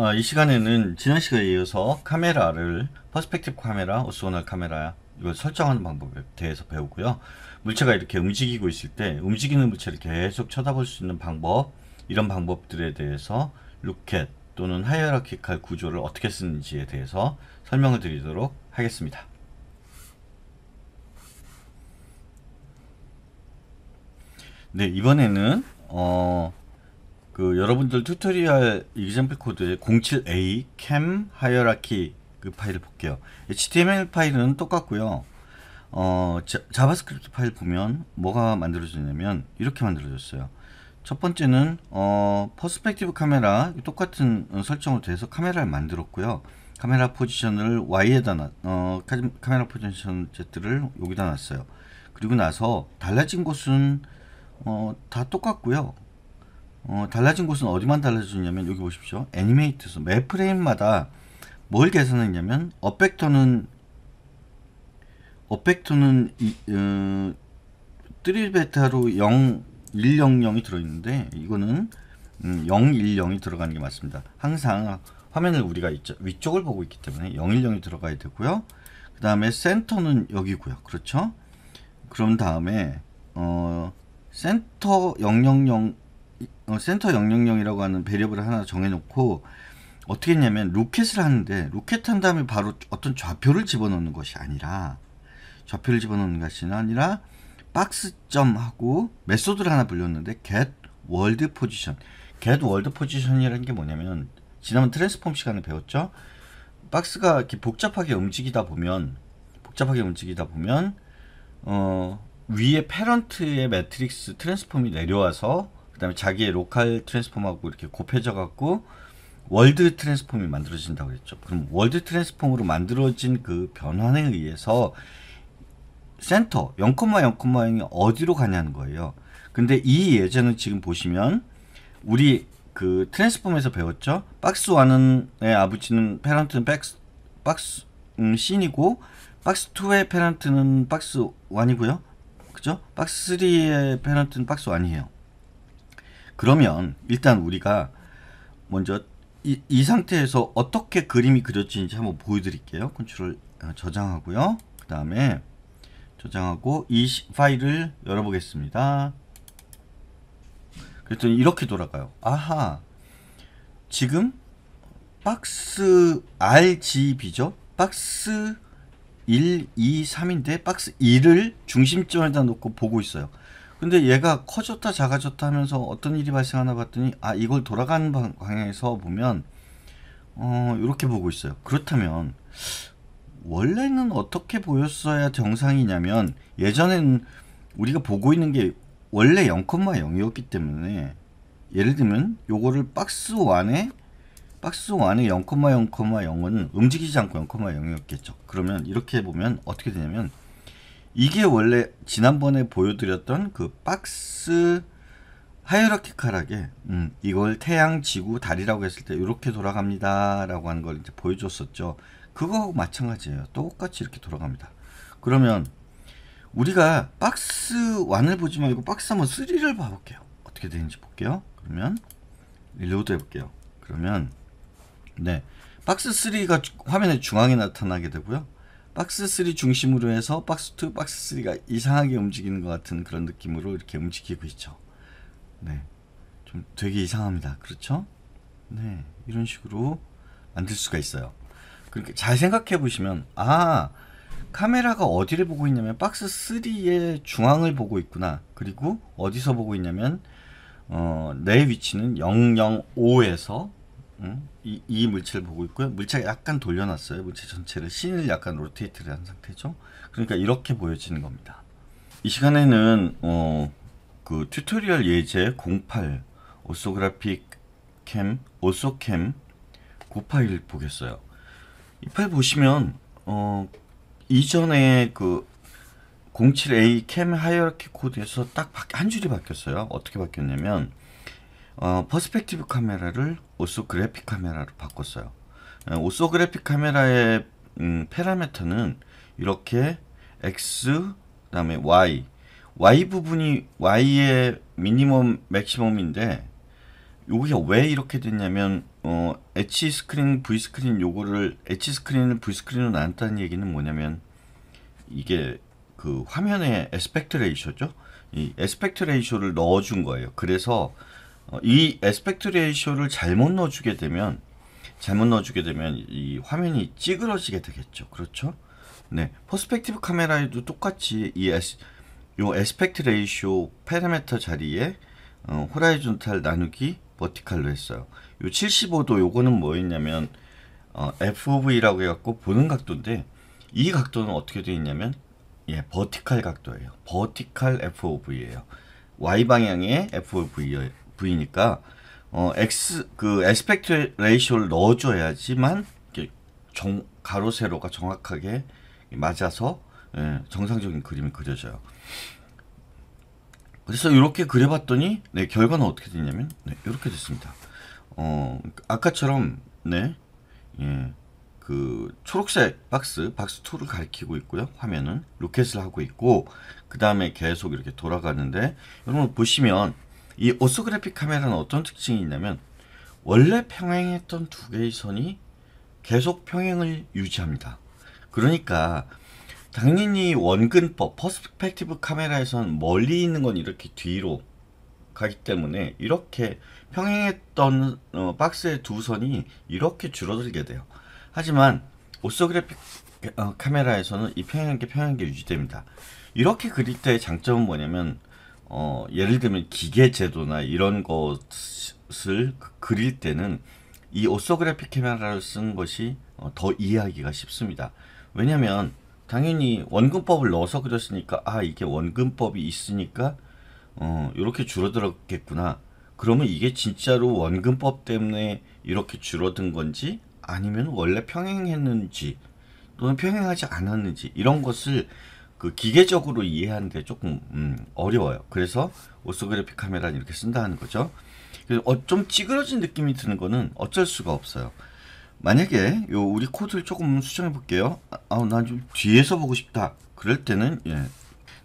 어, 이 시간에는 지난 시간에 이어서 카메라를 퍼스펙티브 카메라, 오스오널 카메라 이걸 설정하는 방법에 대해서 배우고요. 물체가 이렇게 움직이고 있을 때 움직이는 물체를 계속 쳐다볼 수 있는 방법 이런 방법들에 대해서 루켓 또는 하이어라키칼 구조를 어떻게 쓰는지에 대해서 설명을 드리도록 하겠습니다. 네 이번에는 어, 그 여러분들 튜토리얼 이그젠플 코드의 07a 캠 하이어라키 그 파일을 볼게요. HTML 파일은 똑같고요. 어, 자, 자바스크립트 파일 보면 뭐가 만들어졌냐면 이렇게 만들어졌어요. 첫 번째는 어, 퍼스펙티브 카메라 똑같은 설정으로 돼서 카메라를 만들었고요. 카메라 포지션을 Y에다 놨, 어, 카메라 포지션 Z를 여기다 놨어요. 그리고 나서 달라진 곳은 어, 다 똑같고요. 어, 달라진 곳은 어디만 달라졌냐면 여기 보십시오. 애니메이트에서 매 프레임마다 뭘개선했냐면 업벡터는 업벡터는 어, 3베타로 0, 100이 들어있는데 이거는 음, 010이 들어가는 게 맞습니다. 항상 화면을 우리가 있죠. 위쪽을 보고 있기 때문에 010이 들어가야 되고요. 그 다음에 센터는 여기고요. 그렇죠? 그런 다음에 어, 센터 000 어, 센터 000이라고 하는 배리어블 하나 정해놓고 어떻게 했냐면 로켓을 하는데 로켓 한 다음에 바로 어떤 좌표를 집어넣는 것이 아니라 좌표를 집어넣는 것이 아니라 박스점하고 메소드를 하나 불렸는데 get 월드 포지션 get 월드 포지션이라는 게 뭐냐면 지난번 트랜스폼 시간에 배웠죠 박스가 이렇게 복잡하게 움직이다 보면 복잡하게 움직이다 보면 어 위에 패런트의 매트릭스 트랜스폼이 내려와서 그다음에 자기의 로컬 트랜스폼하고 이렇게 곱해져 갖고 월드 트랜스폼이 만들어진다고 했죠. 그럼 월드 트랜스폼으로 만들어진 그 변환에 의해서 센터 0,0,0이 어디로 가냐는 거예요. 근데 이 예제는 지금 보시면 우리 그 트랜스폼에서 배웠죠. 박스 1의 아버지는 페런트는 박스 박스 음, 씬이고 박스 2의 페런트는 박스 1이고요. 그죠? 박스 3의 페런트는 박스 1이에요. 그러면 일단 우리가 먼저 이, 이 상태에서 어떻게 그림이 그려지는지 한번 보여드릴게요. 컨트롤 아, 저장하고요. 그 다음에 저장하고 이 파일을 열어보겠습니다. 그랬더니 이렇게 돌아가요. 아하 지금 박스 RGB죠? 박스 1, 2, 3인데 박스 1을 중심점에다 놓고 보고 있어요. 근데 얘가 커졌다 작아졌다 하면서 어떤 일이 발생하나 봤더니 아 이걸 돌아가는 방향에서 보면 어 이렇게 보고 있어요. 그렇다면 원래는 어떻게 보였어야 정상이냐면 예전에는 우리가 보고 있는 게 원래 0,0이었기 때문에 예를 들면 요거를 박스 1에 박스 1에 0,0,0은 움직이지 않고 0,0이었겠죠. 그러면 이렇게 보면 어떻게 되냐면 이게 원래 지난번에 보여드렸던 그 박스 하이라키카락에 음, 이걸 태양, 지구, 달이라고 했을 때 이렇게 돌아갑니다라고 하는 걸 이제 보여줬었죠. 그거하고 마찬가지예요. 똑같이 이렇게 돌아갑니다. 그러면 우리가 박스 1을 보지 말고 박스 한번 3를 봐볼게요. 어떻게 되는지 볼게요. 그러면 리로드 해볼게요. 그러면 네 박스 3가 화면의 중앙에 나타나게 되고요. 박스 3 중심으로 해서 박스 2, 박스 3가 이상하게 움직이는 것 같은 그런 느낌으로 이렇게 움직이고 있죠. 네. 좀 되게 이상합니다. 그렇죠? 네. 이런 식으로 만들 수가 있어요. 그렇게 잘 생각해 보시면 아, 카메라가 어디를 보고 있냐면 박스 3의 중앙을 보고 있구나. 그리고 어디서 보고 있냐면 어, 내 위치는 005에서 이, 이 물체를 보고 있고요. 물체가 약간 돌려놨어요. 물체 전체를 씬을 약간 로테이트를 한 상태죠. 그러니까 이렇게 보여지는 겁니다. 이 시간에는 어, 그 튜토리얼 예제 08 오소그래픽 캠 오소캠 고 파일 보겠어요. 이 파일 보시면 어, 이전에 그 07A 캠 하이어라키 코드에서 딱 한 줄이 바뀌었어요. 어떻게 바뀌었냐면 어, 퍼스펙티브 카메라를 오쏘그래픽 카메라로 바꿨어요. 예, 오쏘그래픽 카메라의 음, 파라메터는 이렇게 x 그다음에 y y 부분이 y의 미니멈 맥시멈인데 여기왜 이렇게 됐냐면 어, H 스크린 V 스크린 요거를 H 스크린을 V 스크린으로 나눴다는 얘기는 뭐냐면 이게 그 화면에 에스펙트 레이쇼죠. 이 에스펙트 레이쇼를 넣어준 거예요. 그래서 어, 이 에스펙트 레이쇼를 잘못 넣어주게 되면 잘못 넣어주게 되면 이 화면이 찌그러지게 되겠죠. 그렇죠? 네, 퍼스펙티브 카메라에도 똑같이 이 에스, 요 에스펙트 레이쇼 파라미터 자리에 어, 호라이즌탈 나누기 버티칼로 했어요. 요 75도 요거는 뭐였냐면 어, FOV라고 해갖고 보는 각도인데 이 각도는 어떻게 되어 있냐면 예, 버티칼 각도예요. 버티칼 FOV예요. Y 방향의 f o v F니까 어 X 그 에스펙트 레이시오를 넣어줘야지만 정 가로 세로가 정확하게 맞아서 예, 정상적인 그림이 그려져요. 그래서 이렇게 그려봤더니 네, 결과는 어떻게 됐냐면 네, 이렇게 됐습니다. 어, 아까처럼 네, 예, 그 초록색 박스, 박스 2를 가리키고 있고요. 화면은 로켓을 하고 있고 그 다음에 계속 이렇게 돌아가는데 여러분 보시면 이 오스그래픽 카메라는 어떤 특징이 있냐면 원래 평행했던 두 개의 선이 계속 평행을 유지합니다. 그러니까 당연히 원근법 퍼스펙티브 카메라에서는 멀리 있는 건 이렇게 뒤로 가기 때문에 이렇게 평행했던 어, 박스의 두 선이 이렇게 줄어들게 돼요. 하지만 오스그래픽 어, 카메라에서는 이 평행한 게 평행한 게 유지됩니다. 이렇게 그릴 때의 장점은 뭐냐면 어, 예를 들면 기계제도나 이런 것을 그릴 때는 이 오소그래픽 카메라를 쓴 것이 어, 더 이해하기가 쉽습니다. 왜냐하면 당연히 원근법을 넣어서 그렸으니까 아 이게 원근법이 있으니까 어, 이렇게 줄어들었겠구나. 그러면 이게 진짜로 원근법 때문에 이렇게 줄어든 건지 아니면 원래 평행했는지 또는 평행하지 않았는지 이런 것을 그 기계적으로 이해하는게 조금 음, 어려워요. 그래서 오스그래픽 카메라 이렇게 쓴다는 거죠. 그래서 어, 좀 찌그러진 느낌이 드는 거는 어쩔 수가 없어요. 만약에 요 우리 코드를 조금 수정해 볼게요. 아, 난좀 뒤에서 보고 싶다. 그럴 때는 예.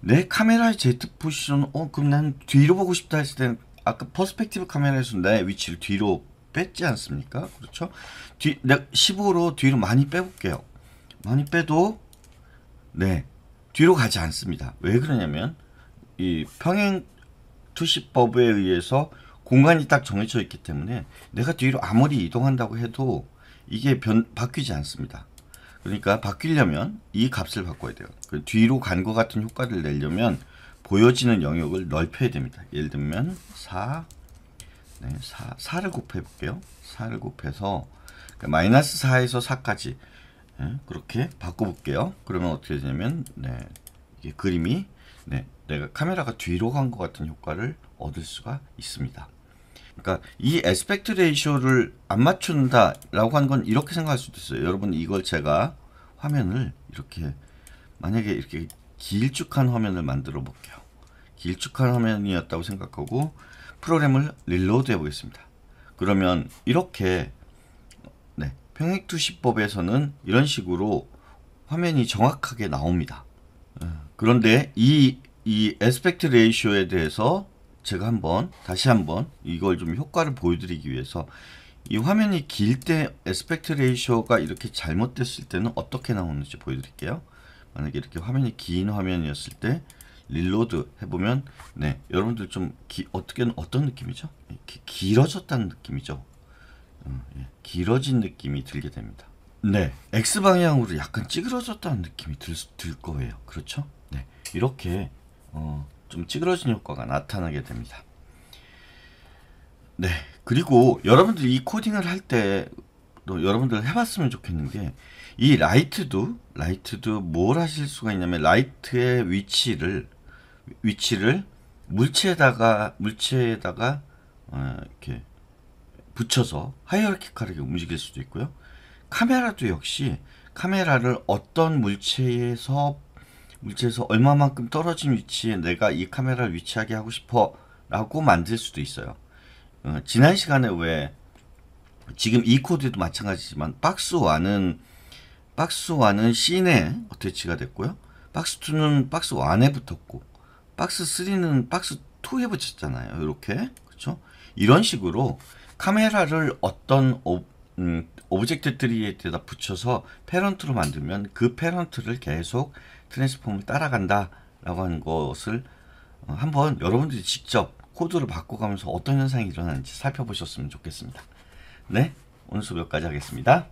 내 카메라의 Z 포지션, 어 그럼 난 뒤로 보고 싶다 했을 때는 아까 퍼스펙티브 카메라에서 내 위치를 뒤로 뺐지 않습니까? 그렇죠? 뒤, 15로 뒤로 많이 빼볼게요. 많이 빼도 네 뒤로 가지 않습니다. 왜 그러냐면 이 평행 투시법에 의해서 공간이 딱 정해져 있기 때문에 내가 뒤로 아무리 이동한다고 해도 이게 변, 바뀌지 않습니다. 그러니까 바뀌려면 이 값을 바꿔야 돼요. 그 뒤로 간 것 같은 효과를 내려면 보여지는 영역을 넓혀야 됩니다. 예를 들면 4, 네, 4 4를 곱해 볼게요. 4를 곱해서 그러니까 마이너스 4에서 4까지 네, 그렇게 바꿔볼게요. 그러면 어떻게 되냐면 네, 이게 그림이 네, 내가 카메라가 뒤로 간 것 같은 효과를 얻을 수가 있습니다. 그러니까 이 에스펙트 레이쇼를 안 맞춘다라고 하는 건 이렇게 생각할 수도 있어요. 여러분 이걸 제가 화면을 이렇게 만약에 이렇게 길쭉한 화면을 만들어 볼게요. 길쭉한 화면이었다고 생각하고 프로그램을 릴로드 해보겠습니다. 그러면 이렇게 평액투시법에서는 이런 식으로 화면이 정확하게 나옵니다. 예, 그런데 이, 이 에스펙트 레이쇼에 대해서 제가 한번 다시 한번 이걸 좀 효과를 보여드리기 위해서 이 화면이 길 때 에스펙트 레이쇼가 이렇게 잘못됐을 때는 어떻게 나오는지 보여드릴게요. 만약에 이렇게 화면이 긴 화면이었을 때 릴로드 해보면 네 여러분들 좀 기, 어떻게 어떤 느낌이죠? 이렇게 길어졌다는 느낌이죠. 음, 예. 길어진 느낌이 들게 됩니다. 네, X 방향으로 약간 찌그러졌다는 느낌이 들, 들 거예요. 그렇죠? 네, 이렇게 어, 좀 찌그러진 효과가 나타나게 됩니다. 네, 그리고 여러분들 이 코딩을 할때 여러분들 해봤으면 좋겠는 게이 라이트도 라이트도 뭘 하실 수가 있냐면 라이트의 위치를 위치를 물체에다가 물체에다가 어, 이렇게 붙여서 하이어키컬하게 움직일 수도 있고요. 카메라도 역시 카메라를 어떤 물체에서 물체에서 얼마만큼 떨어진 위치에 내가 이 카메라를 위치하게 하고 싶어 라고 만들 수도 있어요. 어, 지난 시간에 왜 지금 이 코드도 마찬가지지만 박스 1은 박스 1은 C네 어태치가 됐고요. 박스 2는 박스 1에 붙었고 박스 3는 박스 2에 붙였잖아요. 이렇게 그렇죠? 이런 식으로 카메라를 어떤 오, 음, 오브젝트트리에다 붙여서 패런트로 만들면 그 패런트를 계속 트랜스폼을 따라간다 라고 하는 것을 어, 한번 여러분들이 직접 코드를 바꿔가면서 어떤 현상이 일어나는지 살펴보셨으면 좋겠습니다. 네, 오늘 수업여기까지 하겠습니다.